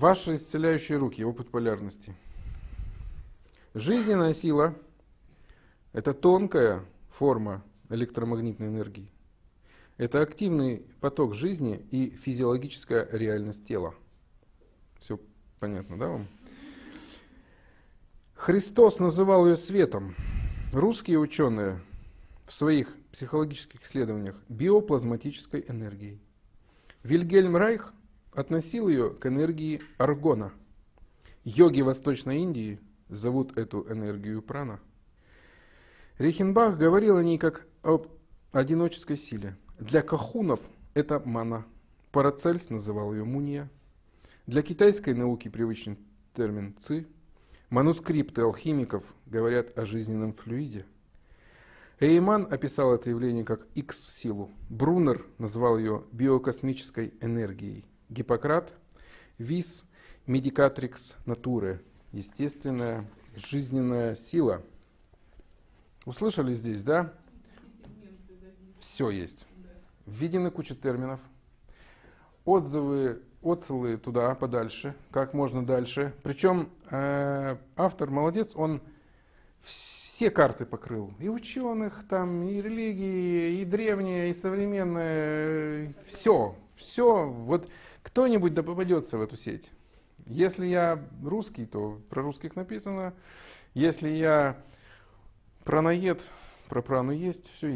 Ваши исцеляющие руки, опыт полярности. Жизненная сила – это тонкая форма электромагнитной энергии. Это активный поток жизни и физиологическая реальность тела. Все понятно, да, вам? Христос называл ее светом. Русские ученые в своих психологических исследованиях биоплазматической энергией. Вильгельм Райх относил ее к энергии аргона. Йоги Восточной Индии зовут эту энергию прана. Рихенбах говорил о ней как об одиноческой силе. Для кахунов это мана. Парацельс называл ее муния. Для китайской науки привычен термин ци. Манускрипты алхимиков говорят о жизненном флюиде. Эйман описал это явление как X-силу. Брунер назвал ее биокосмической энергией. Гиппократ, вис медикатрикс натуры, естественная жизненная сила. Услышали здесь, да? Все есть. Введены куча терминов. Отзывы, отсылы туда, подальше, как можно дальше. Причем э, автор молодец, он все карты покрыл. И ученых, там, и религии, и древние, и современные. Все, все. Вот кто-нибудь да попадется в эту сеть. Если я русский, то про русских написано. Если я праноед, про прану есть, все